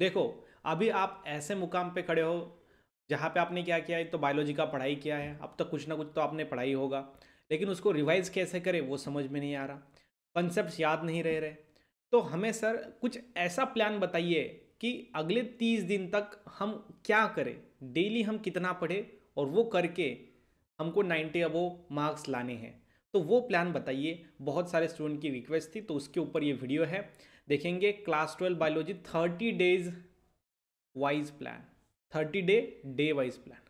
देखो अभी आप ऐसे मुकाम पे खड़े हो जहाँ पे आपने क्या किया है तो बायोलॉजी का पढ़ाई किया है अब तक तो कुछ ना कुछ तो आपने पढ़ाई होगा लेकिन उसको रिवाइज कैसे करें वो समझ में नहीं आ रहा कंसेप्ट याद नहीं रह रहे तो हमें सर कुछ ऐसा प्लान बताइए कि अगले तीस दिन तक हम क्या करें डेली हम कितना पढ़े और वो करके हमको नाइन्टी अबो मार्क्स लाने हैं तो वो प्लान बताइए बहुत सारे स्टूडेंट की रिक्वेस्ट थी तो उसके ऊपर ये वीडियो है देखेंगे class twelve biology thirty days wise plan thirty day day wise plan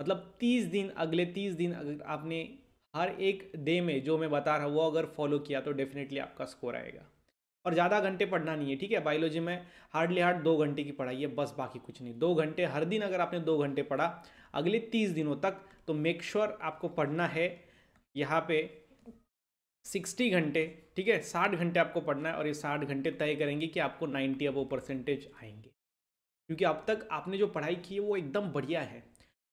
मतलब तीस दिन अगले तीस दिन अगर आपने हर एक डे में जो मैं बता रहा हूँ वो अगर फॉलो किया तो डेफिनेटली आपका स्कोर आएगा और ज़्यादा घंटे पढ़ना नहीं है ठीक है बायोलॉजी में हार्डली हार्ड दो घंटे की पढ़ाई है बस बाकी कुछ नहीं दो घंटे हर दिन अगर आपने दो घंटे पढ़ा अगले तीस दिनों तक तो मेक श्योर sure आपको पढ़ना है यहाँ पे सिक्सटी घंटे ठीक है साठ घंटे आपको पढ़ना है और ये साठ घंटे तय करेंगे कि आपको नाइन्टी अबो परसेंटेज आएंगे क्योंकि अब तक आपने जो पढ़ाई की है वो एकदम बढ़िया है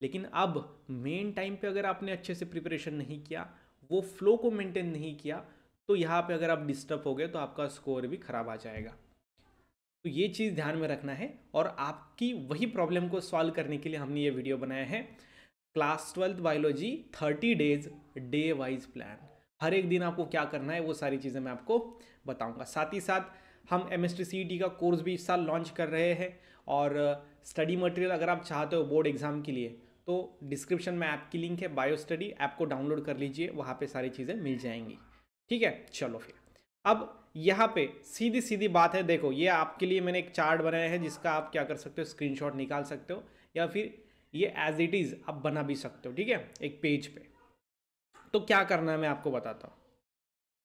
लेकिन अब मेन टाइम पे अगर आपने अच्छे से प्रिपरेशन नहीं किया वो फ्लो को मेंटेन नहीं किया तो यहाँ पे अगर आप डिस्टर्ब हो गए तो आपका स्कोर भी ख़राब आ जाएगा तो ये चीज़ ध्यान में रखना है और आपकी वही प्रॉब्लम को सॉल्व करने के लिए हमने ये वीडियो बनाया है class twelfth biology thirty days day wise plan हर एक दिन आपको क्या करना है वो सारी चीज़ें मैं आपको बताऊंगा साथ ही साथ हम एम एस e का कोर्स भी इस साल लॉन्च कर रहे हैं और स्टडी uh, मटेरियल अगर आप चाहते हो बोर्ड एग्ज़ाम के लिए तो डिस्क्रिप्शन में ऐप की लिंक है बायो स्टडी ऐप को डाउनलोड कर लीजिए वहाँ पे सारी चीज़ें मिल जाएंगी ठीक है चलो फिर अब यहाँ पे सीधी सीधी बात है देखो ये आपके लिए मैंने एक चार्ट बनाया है जिसका आप क्या कर सकते हो स्क्रीनशॉट निकाल सकते हो या फिर ये एज इट इज़ आप बना भी सकते हो ठीक है एक पेज पे तो क्या करना है मैं आपको बताता हूँ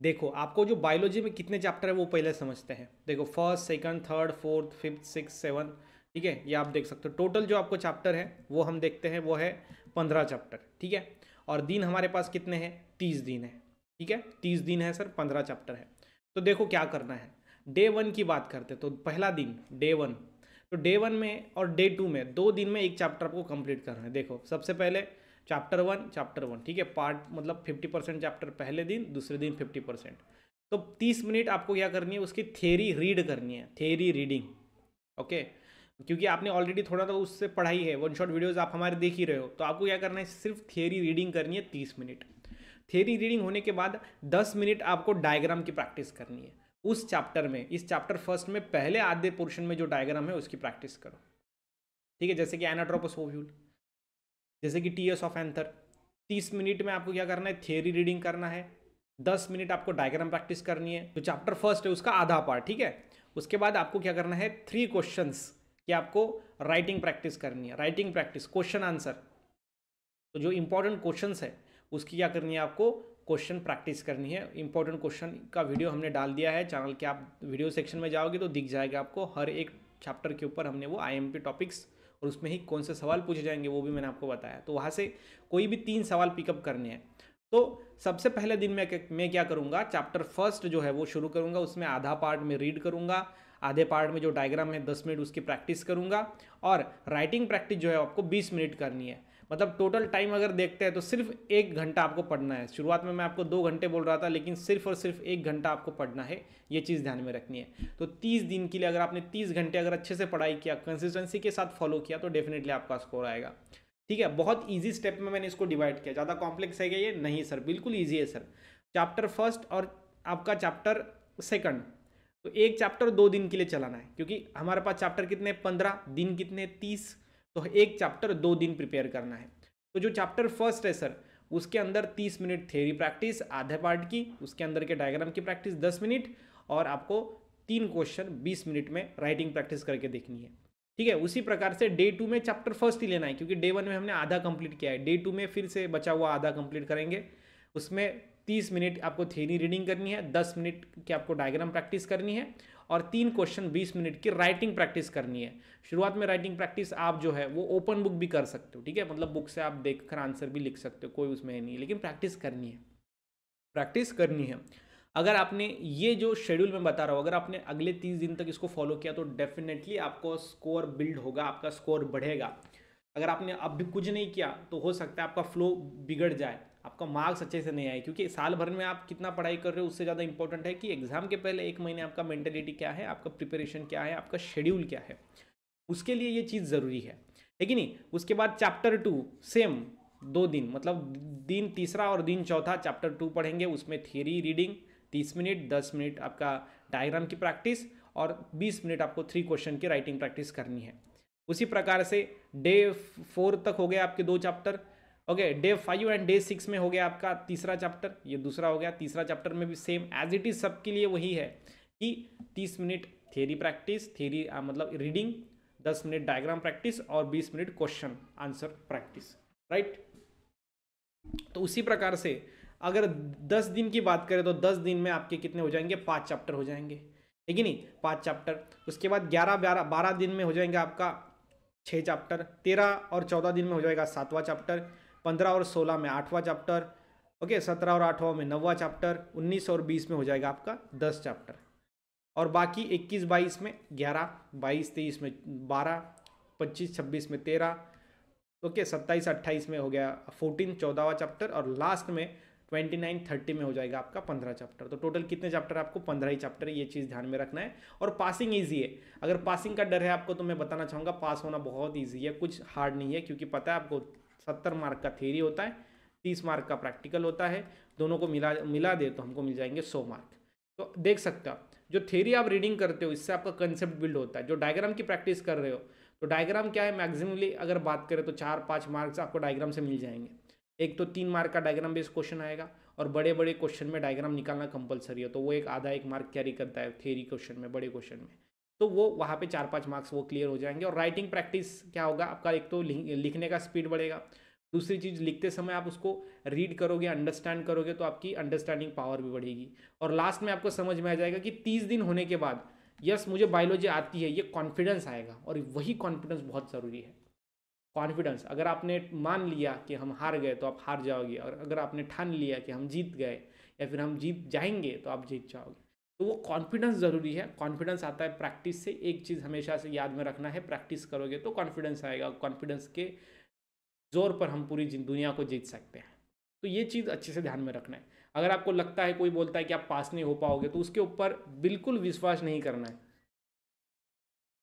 देखो आपको जो बायोलॉजी में कितने चैप्टर है वो पहले समझते हैं देखो first second third fourth fifth six seven ठीक है ये आप देख सकते हो टोटल जो आपको चैप्टर है वो हम देखते हैं वो है पंद्रह चैप्टर ठीक है और दिन हमारे पास कितने हैं तीस दिन है ठीक है तीस दिन है सर पंद्रह चैप्टर है तो देखो क्या करना है डे वन की बात करते तो पहला दिन डे वन तो डे वन में और डे टू में दो दिन में एक चैप्टर आपको कंप्लीट करना है देखो सबसे पहले चैप्टर वन चैप्टर वन ठीक है पार्ट मतलब फिफ्टी परसेंट चैप्टर पहले दिन दूसरे दिन फिफ्टी परसेंट तो तीस मिनट आपको क्या करनी है उसकी थेरी रीड करनी है थेरी रीडिंग ओके क्योंकि आपने ऑलरेडी थोड़ा सा तो उससे पढ़ाई है वन शॉट वीडियोज़ आप हमारे देख ही रहे हो तो आपको क्या करना है सिर्फ थेरी रीडिंग करनी है तीस मिनट थेरी रीडिंग होने के बाद दस मिनट आपको डायग्राम की प्रैक्टिस करनी है उस चैप्टर में इस चैप्टर फर्स्ट में पहले आधे पोर्शन में जो डायग्राम है उसकी प्रैक्टिस करो ठीक है जैसे कि एनाट्रोपस जैसे कि टी एस ऑफ एंथर तीस मिनट में आपको क्या करना है थियोरी रीडिंग करना है दस मिनट आपको डायग्राम प्रैक्टिस करनी है जो चैप्टर फर्स्ट है उसका आधा पार्ट ठीक है उसके बाद आपको क्या करना है थ्री क्वेश्चन कि आपको राइटिंग प्रैक्टिस करनी है राइटिंग प्रैक्टिस क्वेश्चन आंसर तो जो इंपॉर्टेंट क्वेश्चन है उसकी क्या करनी है आपको क्वेश्चन प्रैक्टिस करनी है इंपॉर्टेंट क्वेश्चन का वीडियो हमने डाल दिया है चैनल के आप वीडियो सेक्शन में जाओगे तो दिख जाएगा आपको हर एक चैप्टर के ऊपर हमने वो आईएमपी टॉपिक्स और उसमें ही कौन से सवाल पूछे जाएंगे वो भी मैंने आपको बताया तो वहाँ से कोई भी तीन सवाल पिकअप करने हैं तो सबसे पहले दिन में मैं क्या करूँगा चैप्टर फर्स्ट जो है वो शुरू करूँगा उसमें आधा पार्ट में रीड करूँगा आधे पार्ट में जो डायग्राम है दस मिनट उसकी प्रैक्टिस करूँगा और राइटिंग प्रैक्टिस जो है आपको बीस मिनट करनी है मतलब टोटल टाइम अगर देखते हैं तो सिर्फ एक घंटा आपको पढ़ना है शुरुआत में मैं आपको दो घंटे बोल रहा था लेकिन सिर्फ और सिर्फ एक घंटा आपको पढ़ना है ये चीज़ ध्यान में रखनी है तो तीस दिन के लिए अगर आपने तीस घंटे अगर अच्छे से पढ़ाई किया कंसिस्टेंसी के साथ फॉलो किया तो डेफिनेटली आपका स्कोर आएगा ठीक है बहुत ईजी स्टेप में मैंने इसको डिवाइड किया ज़्यादा कॉम्प्लेक्स है क्या ये नहीं सर बिल्कुल ईजी है सर चैप्टर फर्स्ट और आपका चैप्टर सेकंड तो एक चैप्टर दो दिन के लिए चलाना है क्योंकि हमारे पास चैप्टर कितने पंद्रह दिन कितने तीस तो एक चैप्टर दो दिन प्रिपेयर करना है तो जो चैप्टर फर्स्ट है सर उसके अंदर तीस मिनट थ्योरी प्रैक्टिस आधे पार्ट की उसके अंदर के डायग्राम की प्रैक्टिस दस मिनट और आपको तीन क्वेश्चन बीस मिनट में राइटिंग प्रैक्टिस करके देखनी है ठीक है उसी प्रकार से डे टू में चैप्टर फर्स्ट ही लेना है क्योंकि डे वन में हमने आधा कंप्लीट किया है डे टू में फिर से बचा हुआ आधा कंप्लीट करेंगे उसमें तीस मिनट आपको थेरी रीडिंग करनी है दस मिनट की आपको डायग्राम प्रैक्टिस करनी है और तीन क्वेश्चन बीस मिनट की राइटिंग प्रैक्टिस करनी है शुरुआत में राइटिंग प्रैक्टिस आप जो है वो ओपन बुक भी कर सकते हो ठीक है मतलब बुक से आप देख कर आंसर भी लिख सकते हो कोई उसमें है नहीं लेकिन प्रैक्टिस करनी है प्रैक्टिस करनी है अगर आपने ये जो शेड्यूल में बता रहा हूँ अगर आपने अगले तीस दिन तक इसको फॉलो किया तो डेफिनेटली आपको स्कोर बिल्ड होगा आपका स्कोर बढ़ेगा अगर आपने अब भी कुछ नहीं किया तो हो सकता है आपका फ्लो बिगड़ जाए आपका मार्क्स अच्छे से नहीं आए क्योंकि साल भर में आप कितना पढ़ाई कर रहे हो उससे ज़्यादा इंपॉर्टेंट है कि एग्ज़ाम के पहले एक महीने आपका मेंटेलिटी क्या है आपका प्रिपरेशन क्या है आपका शेड्यूल क्या है उसके लिए ये चीज़ ज़रूरी है लेकिन नहीं उसके बाद चैप्टर टू सेम दो दिन मतलब दिन तीसरा और दिन चौथा चैप्टर टू पढ़ेंगे उसमें थियरी रीडिंग तीस मिनट दस मिनट आपका डायग्राम की प्रैक्टिस और बीस मिनट आपको थ्री क्वेश्चन की राइटिंग प्रैक्टिस करनी है उसी प्रकार से डे फोर तक हो गए आपके दो chapter okay day five and day six में हो गया आपका तीसरा चैप्टर ये दूसरा हो गया तीसरा चैप्टर में भी सेम एज इट इज़ सबके लिए वही है कि तीस मिनट थ्योरी प्रैक्टिस थ्योरी मतलब रीडिंग दस मिनट डायग्राम प्रैक्टिस और बीस minute question answer practice right तो उसी प्रकार से अगर दस दिन की बात करें तो दस दिन में आपके कितने हो जाएंगे पाँच चैप्टर हो जाएंगे ठीक है नहीं पाँच चैप्टर उसके बाद ग्यारह बारह बारह दिन में हो जाएंगे आपका छः चैप्टर तेरह और चौदह दिन में हो जाएगा सातवां चैप्टर पंद्रह और सोलह में आठवां चैप्टर ओके सत्रह और आठवां में नौवा चैप्टर उन्नीस और बीस में हो जाएगा आपका दस चैप्टर और बाकी इक्कीस बाईस में ग्यारह बाईस तेईस में बारह पच्चीस छब्बीस में तेरह ओके सत्ताईस अट्ठाईस में हो गया फोर्टीन चौदहवा चैप्टर और लास्ट में ट्वेंटी नाइन थर्टी में हो जाएगा आपका पंद्रह चैप्टर तो टोटल कितने चैप्टर आपको पंद्रह ही चैप्टर ये चीज़ ध्यान में रखना है और पासिंग ईजी है अगर पासिंग का डर है आपको तो मैं बताना चाहूँगा पास होना बहुत ईजी है कुछ हार्ड नहीं है क्योंकि पता है आपको सत्तर मार्क का थ्योरी होता है तीस मार्क का प्रैक्टिकल होता है दोनों को मिला मिला दे तो हमको मिल जाएंगे सौ मार्क तो देख सकते हो जो थ्योरी आप रीडिंग करते हो इससे आपका कंसेप्ट बिल्ड होता है जो डायग्राम की प्रैक्टिस कर रहे हो तो डायग्राम क्या है मैक्सिमली अगर बात करें तो चार पाँच मार्क्स आपको डायग्राम से मिल जाएंगे एक तो तीन मार्क का डायग्राम बेस्ड क्वेश्चन आएगा और बड़े बड़े क्वेश्चन में डायग्राम निकालना कंपलसरी है तो वो एक आधा एक मार्क कैरी करता है थेरी क्वेश्चन में बड़े क्वेश्चन में तो वो वहाँ पे चार पाँच मार्क्स वो क्लियर हो जाएंगे और राइटिंग प्रैक्टिस क्या होगा आपका एक तो लिखने का स्पीड बढ़ेगा दूसरी चीज़ लिखते समय आप उसको रीड करोगे अंडरस्टैंड करोगे तो आपकी अंडरस्टैंडिंग पावर भी बढ़ेगी और लास्ट में आपको समझ में आ जाएगा कि तीस दिन होने के बाद यस मुझे बायोलॉजी आती है ये कॉन्फिडेंस आएगा और वही कॉन्फिडेंस बहुत ज़रूरी है कॉन्फिडेंस अगर आपने मान लिया कि हम हार गए तो आप हार जाओगे और अगर आपने ठान लिया कि हम जीत गए या फिर हम जीत जाएंगे तो आप जीत जाओगे तो वो कॉन्फिडेंस ज़रूरी है कॉन्फिडेंस आता है प्रैक्टिस से एक चीज़ हमेशा से याद में रखना है प्रैक्टिस करोगे तो कॉन्फिडेंस आएगा कॉन्फिडेंस के ज़ोर पर हम पूरी दुनिया को जीत सकते हैं तो ये चीज़ अच्छे से ध्यान में रखना है अगर आपको लगता है कोई बोलता है कि आप पास नहीं हो पाओगे तो उसके ऊपर बिल्कुल विश्वास नहीं करना है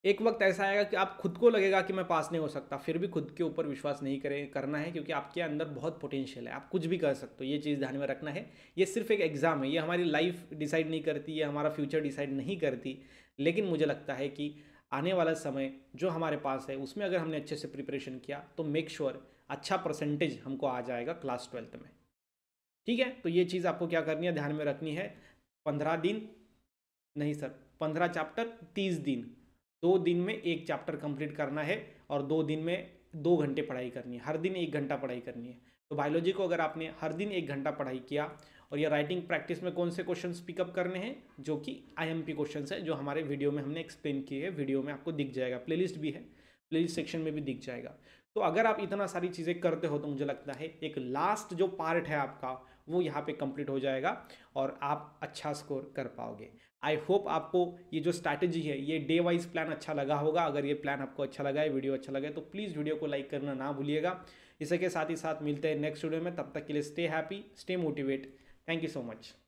एक वक्त ऐसा आएगा कि आप खुद को लगेगा कि मैं पास नहीं हो सकता फिर भी खुद के ऊपर विश्वास नहीं करें करना है क्योंकि आपके अंदर बहुत पोटेंशियल है आप कुछ भी कर सकते हो ये चीज़ ध्यान में रखना है ये सिर्फ एक एग्ज़ाम है ये हमारी लाइफ डिसाइड नहीं करती ये हमारा फ्यूचर डिसाइड नहीं करती लेकिन मुझे लगता है कि आने वाला समय जो हमारे पास है उसमें अगर हमने अच्छे से प्रिपरेशन किया तो मेक श्योर sure अच्छा परसेंटेज हमको आ जाएगा क्लास ट्वेल्थ में ठीक है तो ये चीज़ आपको क्या करनी है ध्यान में रखनी है पंद्रह दिन नहीं सर पंद्रह चैप्टर तीस दिन दो दिन में एक चैप्टर कंप्लीट करना है और दो दिन में दो घंटे पढ़ाई करनी है हर दिन एक घंटा पढ़ाई करनी है तो बायोलॉजी को अगर आपने हर दिन एक घंटा पढ़ाई किया और ये राइटिंग प्रैक्टिस में कौन से क्वेश्चन पिकअप करने हैं जो कि आईएमपी क्वेश्चंस है जो हमारे वीडियो में हमने एक्सप्लेन किए हैं वीडियो में आपको दिख जाएगा प्लेलिस्ट भी है प्लेलिस्ट सेक्शन में भी दिख जाएगा तो अगर आप इतना सारी चीज़ें करते हो तो मुझे लगता है एक लास्ट जो पार्ट है आपका वो यहाँ पे कंप्लीट हो जाएगा और आप अच्छा स्कोर कर पाओगे आई होप आपको ये जो स्ट्रैटेजी है ये डे वाइज प्लान अच्छा लगा होगा अगर ये प्लान आपको अच्छा लगा है वीडियो अच्छा लगा है तो प्लीज़ वीडियो को लाइक करना ना भूलिएगा इसी के साथ ही साथ मिलते हैं नेक्स्ट वीडियो में तब तक के लिए stay happy stay motivate thank you so much